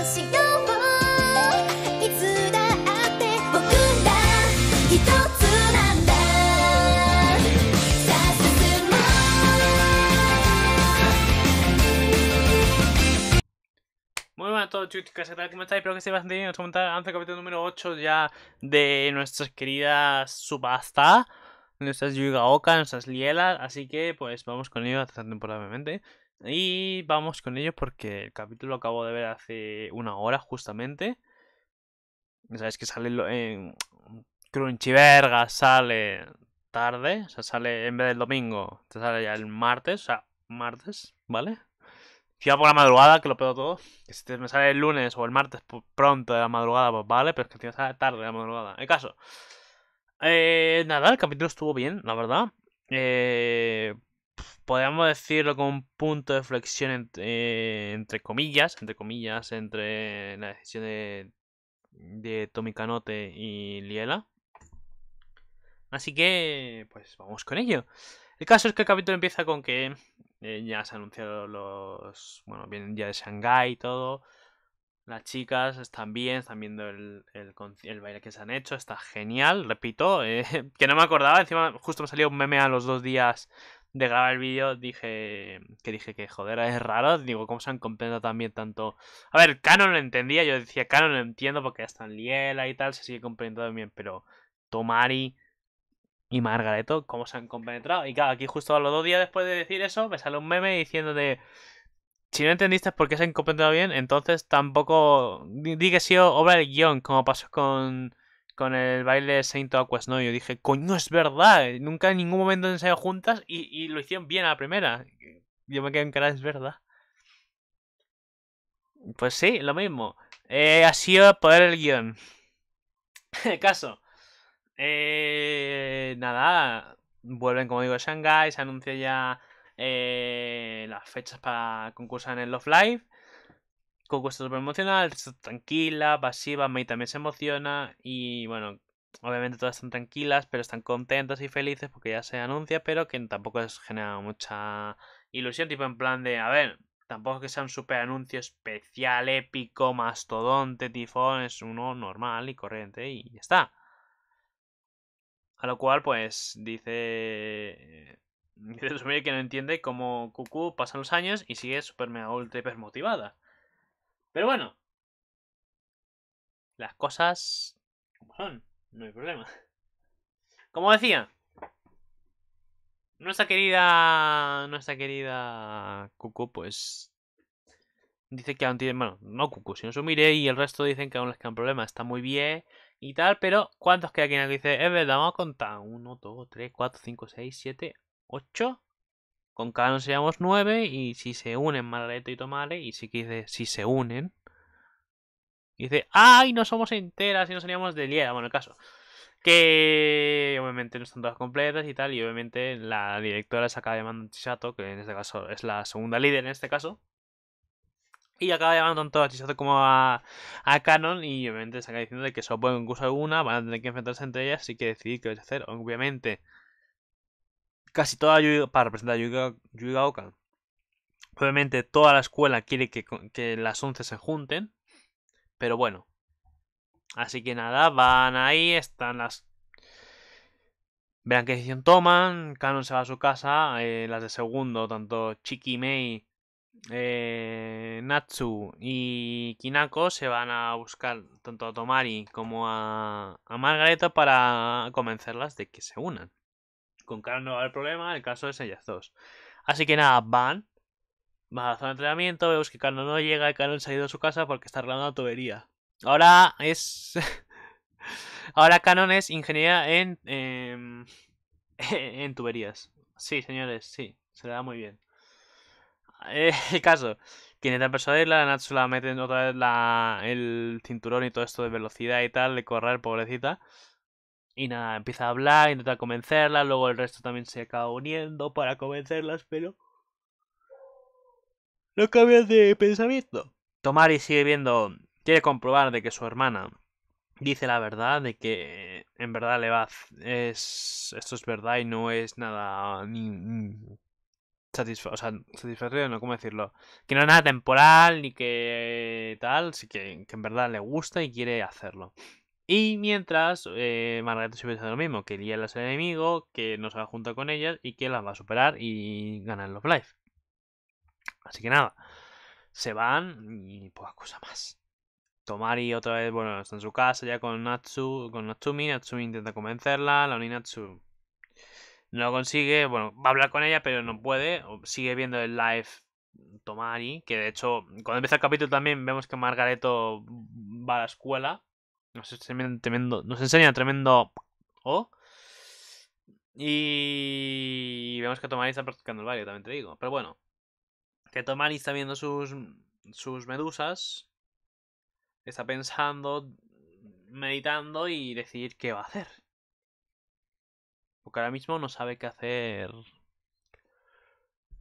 Muy buenas a todos chicos, ¿qué tal? ¿Cómo estáis? Espero que estéis bastante bien. Nos vamos a el capítulo número 8 ya de nuestras queridas subasta, nuestras Yugaoka, nuestras Lielas. Así que pues vamos con ello hasta temporalmente. Y vamos con ello porque el capítulo lo acabo de ver hace una hora justamente. Sabes que sale en Crunchyverga, sale tarde, o sea, sale en vez del domingo, te sale ya el martes, o sea, martes, ¿vale? Si va por la madrugada, que lo pedo todo, si me sale el lunes o el martes pues, pronto de la madrugada, pues vale, pero es que te sale tarde de la madrugada. ¿En caso. Eh, nada, el capítulo estuvo bien, la verdad. Eh, podríamos decirlo como un punto de flexión eh, entre, comillas, entre comillas, entre la decisión de, de Kanote y Liela. Así que, pues vamos con ello. El caso es que el capítulo empieza con que eh, ya se han anunciado los. Bueno, vienen ya de Shanghai y todo. Las chicas están bien, están viendo el, el, baile que se han hecho, está genial, repito, eh, que no me acordaba, encima justo me salió un meme a los dos días de grabar el vídeo dije que dije que joder, es raro. Digo, ¿cómo se han tan también tanto? A ver, Canon lo entendía, yo decía Canon lo entiendo porque ya están Liela y tal, se sigue comprendiendo bien pero Tomari y Margareto, ¿cómo se han compenetrado? Y claro, aquí justo a los dos días después de decir eso, me sale un meme diciendo de... Si no entendiste por qué se han comprendido bien, entonces tampoco Dí que si obra del guión, como pasó con con el baile de Saint Aquas, ¿no? Yo dije, coño, es verdad, eh, nunca en ningún momento han ensayado juntas y, lo hicieron bien a la primera. Yo me quedé en cara, es verdad. Pues sí, lo mismo. Eh, ha sido poder el guión. el caso. Eh, nada, vuelven, como digo, a Shanghai, se anuncia ya las fechas para concursar en el Love Live. Cucu está súper emocional, tranquila, pasiva, May también se emociona y bueno, obviamente todas están tranquilas, pero están contentas y felices porque ya se anuncia, pero que tampoco es generado mucha ilusión, tipo en plan de, a ver, tampoco que sea un super anuncio especial, épico, mastodonte, tifón, es uno normal y corriente y ya está. A lo cual, pues, dice... Dice que no entiende cómo Cucu pasa los años y sigue super mega ultra hiper motivada. Pero bueno. Las cosas como son, no hay problema. Como decía, nuestra querida. Nuestra querida Cucu, pues. Dice que aún tiene. Bueno, no Cucu, sino Sumire y el resto dicen que aún les quedan problemas. Está muy bien y tal, pero ¿cuántos queda aquí? Dice, es verdad, vamos a contar: Uno, dos, tres, cuatro, cinco, seis, siete, ocho. Con canon seríamos 9 y si se unen Malareto y Tomale, y si si se unen. Y dice, ¡ay! No somos enteras y no seríamos de Liera. Bueno, el caso. Que obviamente no están todas completas y tal. Y obviamente la directora se acaba llamando Chisato, que en este caso es la segunda líder en este caso. Y acaba llamando tanto a Chisato como a, Canon. Y obviamente se acaba diciendo de que solo pueden curso alguna. Van a tener que enfrentarse entre ellas. y que decidir qué a hacer. Obviamente casi toda para representar a Yuga, Obviamente toda la escuela quiere que, las 11 se junten. Pero bueno. Así que nada, van ahí, están las... Vean qué decisión toman. Canon se va a su casa. Eh, las de segundo, tanto Chiki Mei, eh, Natsu y Kinako se van a buscar tanto a Tomari como a, a Margareta para convencerlas de que se unan con Karen no va a haber problema, el caso es ellas dos. Así que nada, van, van a la zona de entrenamiento, vemos que Canon no llega y Canon se ha ido a su casa porque está arreglando la tubería. Ahora es... Ahora Canon es ingeniera en, em, en tuberías. Sí, señores, sí, se le da muy bien. Eh, el caso, quien intentan la Natsu la mete otra vez la, el cinturón y todo esto de velocidad y tal, de correr, pobrecita. Y nada, empieza a hablar, intenta convencerla, luego el resto también se acaba uniendo para convencerlas, pero... No cambia de pensamiento. Tomari sigue viendo, quiere comprobar de que su hermana dice la verdad, de que en verdad le va... Es, esto es verdad y no es nada... Ni, satisfactorio, no, ¿cómo decirlo? Que no es nada temporal ni que tal, sí que en verdad le gusta y quiere hacerlo. Y mientras, eh, Margarita siempre lo mismo, que Liel es el enemigo, que no se va juntar con ellas y que las va a superar y ganar los lives. Así que nada, se van y poca cosa más. Tomari otra vez, bueno, está en su casa ya con Natsu, con Natsumi, Natsumi intenta convencerla, la Natsu no consigue, bueno, va a hablar con ella pero no puede, sigue viendo el live Tomari, que de hecho cuando empieza el capítulo también vemos que Margareto va a la escuela nos tremendo. enseña tremendo. Y vemos que Tomari está practicando el baile, también te digo. Pero bueno. Que Tomari está viendo sus, sus medusas. Está pensando, meditando y decidir qué va a hacer. Porque ahora mismo no sabe qué hacer.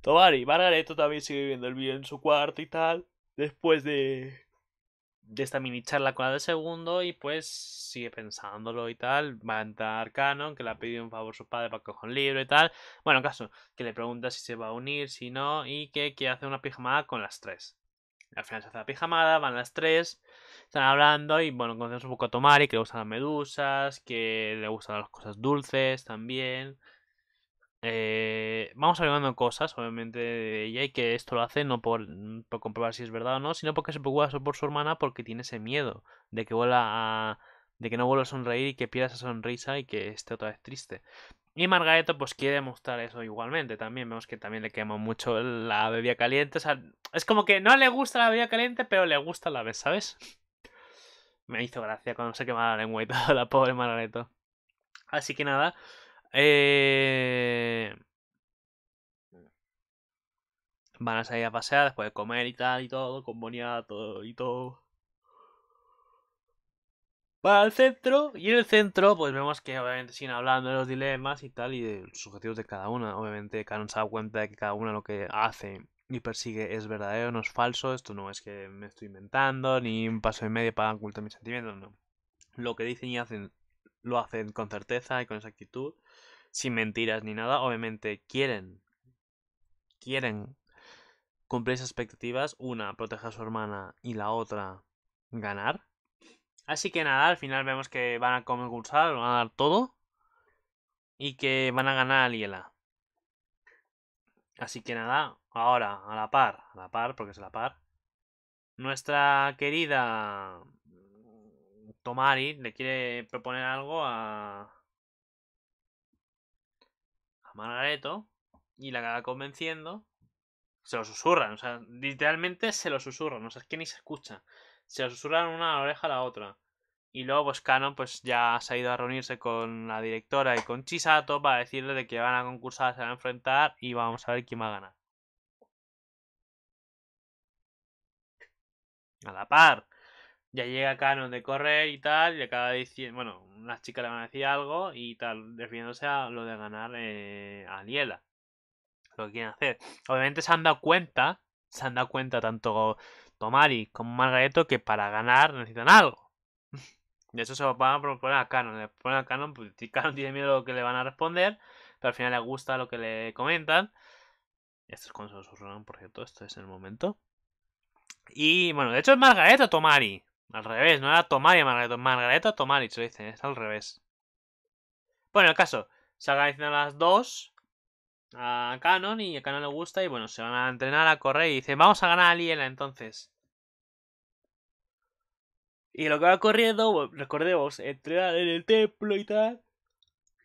Tomari, Margareto también sigue viviendo el vídeo en su cuarto y tal. Después de de esta mini charla con la de segundo y pues sigue pensándolo y tal. Va a entrar Canon, que le ha pedido un favor su padre para que coja un libro y tal. Bueno, en caso, que le pregunta si se va a unir, si no, y que hace una pijamada con las tres. Al final se hace la pijamada, van las tres, están hablando y bueno, conocemos un poco a Tomari, que le gustan las medusas, que le gustan las cosas dulces también. Eh, vamos agregando cosas, obviamente, de ella y que esto lo hace no por, mm, comprobar si es verdad o no, sino porque se preocupa por su hermana porque tiene ese miedo de que vuelva a, de que no vuelva a sonreír y que pierda esa sonrisa y que esté otra vez triste. Y Margareto pues quiere mostrar eso igualmente también. Vemos que también le quema mucho la bebida caliente. O sea, es como que no le gusta la bebida caliente, pero le gusta la vez, ¿sabes? Me hizo gracia cuando se quemaba la lengua y la pobre Margareto. Así que nada. Eh Van a salir a pasear después de comer y tal y todo, con boniato y todo. Van al centro y en el centro pues vemos que obviamente siguen hablando de los dilemas y tal y de los objetivos de cada una. Obviamente uno se da cuenta de que cada uno lo que hace y persigue es verdadero, no es falso. Esto no es que me estoy inventando ni un paso y medio para ocultar mis sentimientos, no. Lo que dicen y hacen lo hacen con certeza y con exactitud, sin mentiras ni nada. Obviamente quieren quieren cumple esas expectativas, una, proteger a su hermana y la otra, ganar. Así que nada, al final vemos que van a concursar, van a dar todo y que van a ganar a Liela. Así que nada, ahora, a la par, a la par, porque es a la par. Nuestra querida Tomari le quiere proponer algo a. a Margareto. Y la acaba convenciendo se lo susurran, o sea, literalmente se lo susurran, o sea, es que ni se escucha. Se lo susurran una oreja a la otra. Y luego, pues Canon pues, ya se ha ido a reunirse con la directora y con Chisato para decirle de que van a concursar, se van a enfrentar y vamos a ver quién va a ganar. A la par. Ya llega Canon de correr y tal, y acaba diciendo, bueno, unas chicas le van a decir algo y tal, refiriéndose a lo de ganar eh, a Liela lo que quieren hacer. Obviamente se han dado cuenta, se han dado cuenta tanto Tomari como Margareto que para ganar necesitan algo. De eso se lo van a proponer a Canon. Le ponen a Canon, pues Canon tiene miedo a lo que le van a responder, pero al final le gusta lo que le comentan. Esto es con por cierto, esto es el momento. Y bueno, de hecho es Margareto Tomari. Al revés, no era Tomari Margareto, Margareto Tomari, se lo dicen, es al revés. Bueno, en el caso, se a las dos a Canon y a Canon le gusta y bueno, se van a entrenar a correr y dice, vamos a ganar a Liela entonces. Y lo que va corriendo, recordemos, entrenar en el templo y tal.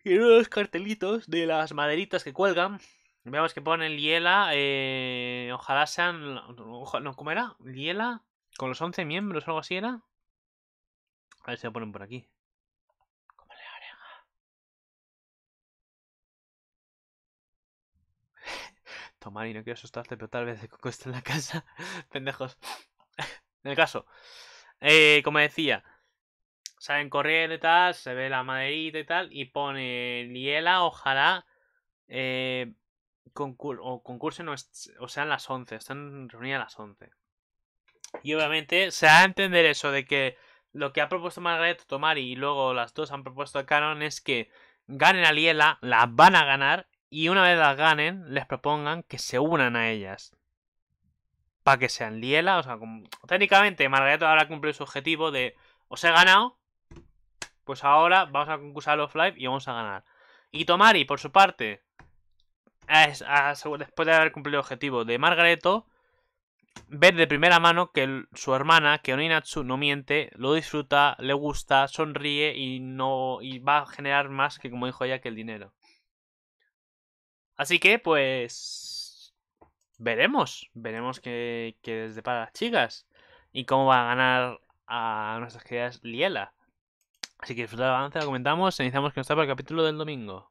Y en unos cartelitos de las maderitas que cuelgan. Veamos que ponen Liela, eh, ojalá sean... No, ¿Cómo era? Liela con los 11 miembros o algo así era. A ver si lo ponen por aquí. Tomar y no quiero asustarte, pero tal vez de Coco está en la casa. Pendejos. en el caso. Eh, como decía, salen corriendo y tal, se ve la maderita y tal, y pone Liela, ojalá eh, o concursen o, sean las 11, están reunidas las 11. Y obviamente se ha a entender eso de que lo que ha propuesto Margaret Tomari y luego las dos han propuesto a Canon es que ganen a Liela, la van a ganar, y una vez las ganen, les propongan que se unan a ellas. Para que sean liela, o sea, técnicamente Margaretto habrá cumplido su objetivo de os he ganado, pues ahora vamos a concursar los Live y vamos a ganar. Y Tomari, por su parte, después de haber cumplido el objetivo de Margareto, ver de primera mano que su hermana, que Oninatsu, no miente, lo disfruta, le gusta, sonríe y no y va a generar más que, como dijo ella, que el dinero. Así que, pues. Veremos. Veremos qué, desde para las chicas. Y cómo va a ganar a nuestras queridas Liela. Así que disfrutar el avance, lo comentamos. Iniciamos que nos está para el capítulo del domingo.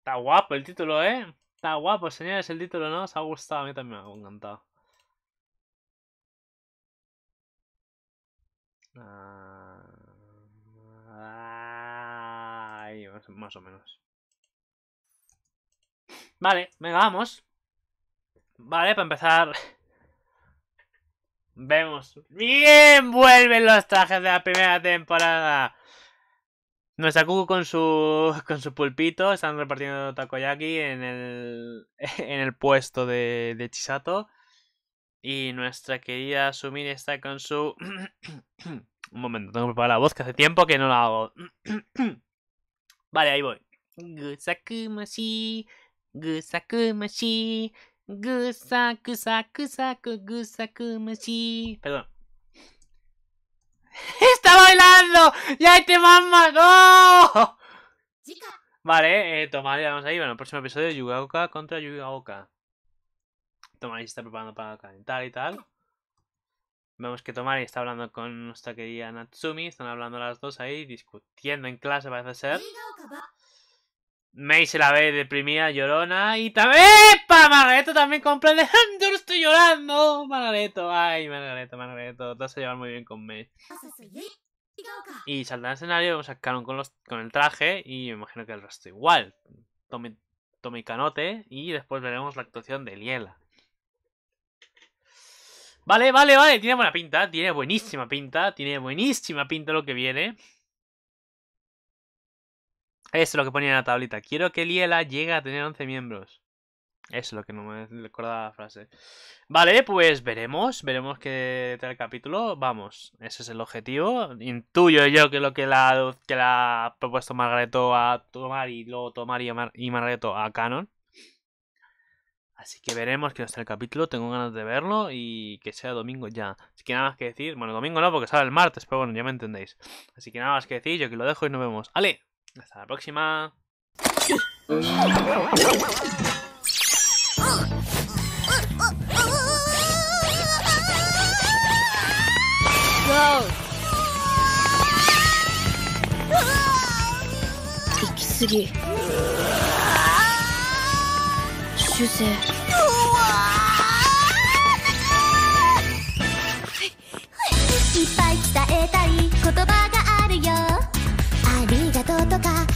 Está guapo el título, ¿eh? Está guapo, señores, el título, ¿no? Os ha gustado, a mí también me ha encantado. Ahí, más o menos. Vale, venga, vamos. Vale, para empezar... Vemos. Bien, vuelven los trajes de la primera temporada. Nuestra Kuku con su, con su pulpito están repartiendo takoyaki en el, en el puesto de, de Chisato. Y nuestra querida Sumir está con su... Un momento, tengo que preparar la voz que hace tiempo que no la hago. vale, ahí voy. Perdón. ¡Está bailando! ¡Ya este mamá! ¡No! Vale, eh, vamos ahí. Bueno, el próximo episodio Yugaoka contra Yugaoka. Tomari se está preparando para calentar y tal. Vemos que Tomari está hablando con nuestra querida Natsumi. Están hablando las dos ahí, discutiendo en clase, parece ser. May se la ve deprimida, llorona y también... ¡Epa! Margareto también comprende. ¡Yo no estoy llorando! Margareto, ay, Margareto, Margareto. Te vas a llevar muy bien con May. Y salta al escenario, vamos a con, los, con el traje y me imagino que el resto igual. Tome, tome canote y después veremos la actuación de Liela. Vale, vale, vale, tiene buena pinta, tiene buenísima pinta, tiene buenísima pinta lo que viene. Eso es lo que ponía en la tablita. Quiero que Liela llegue a tener 11 miembros. Eso es lo que no me recordaba la frase. Vale, pues veremos. Veremos qué tal capítulo. Vamos, ese es el objetivo. Intuyo yo que lo que la, que la ha propuesto Margareto a tomar y luego tomar y, Margareto a Canon. Así que veremos qué trae el capítulo. Tengo ganas de verlo y que sea domingo ya. Así que nada más que decir. Bueno, domingo no, porque sale el martes, pero bueno, ya me entendéis. Así que nada más que decir. Yo que lo dejo y nos vemos. ¡Ale! Hasta la próxima. いっぱい伝えたい言葉があるよビがガうとか